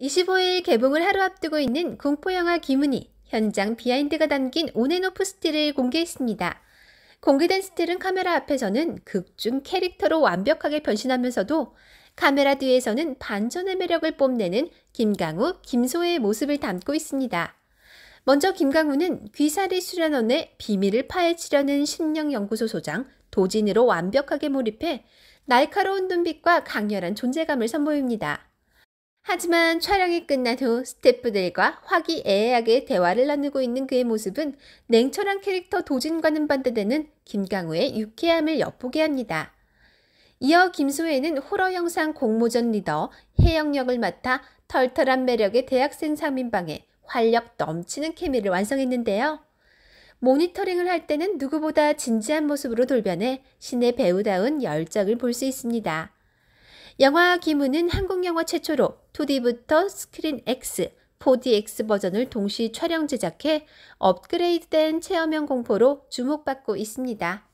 25일 개봉을 하루 앞두고 있는 공포영화 기문이 현장 비하인드가 담긴 온앤오프 스틸을 공개했습니다. 공개된 스틸은 카메라 앞에서는 극중 캐릭터로 완벽하게 변신하면서도 카메라 뒤에서는 반전의 매력을 뽐내는 김강우, 김소혜의 모습을 담고 있습니다. 먼저 김강우는 귀사리 수련원의 비밀을 파헤치려는 신령연구소 소장 도진으로 완벽하게 몰입해 날카로운 눈빛과 강렬한 존재감을 선보입니다. 하지만 촬영이 끝난후 스태프들과 화기애애하게 대화를 나누고 있는 그의 모습은 냉철한 캐릭터 도진과는 반대되는 김강우의 유쾌함을 엿보게 합니다. 이어 김소혜는 호러 영상 공모전 리더 해영 역을 맡아 털털한 매력의 대학생 3인방에 활력 넘치는 케미를 완성했는데요. 모니터링을 할 때는 누구보다 진지한 모습으로 돌변해 신의 배우다운 열정을 볼 수 있습니다. 영화 기무는 한국 영화 최초로 2D부터 스크린 X, 4DX 버전을 동시 촬영 제작해 업그레이드된 체험형 공포로 주목받고 있습니다.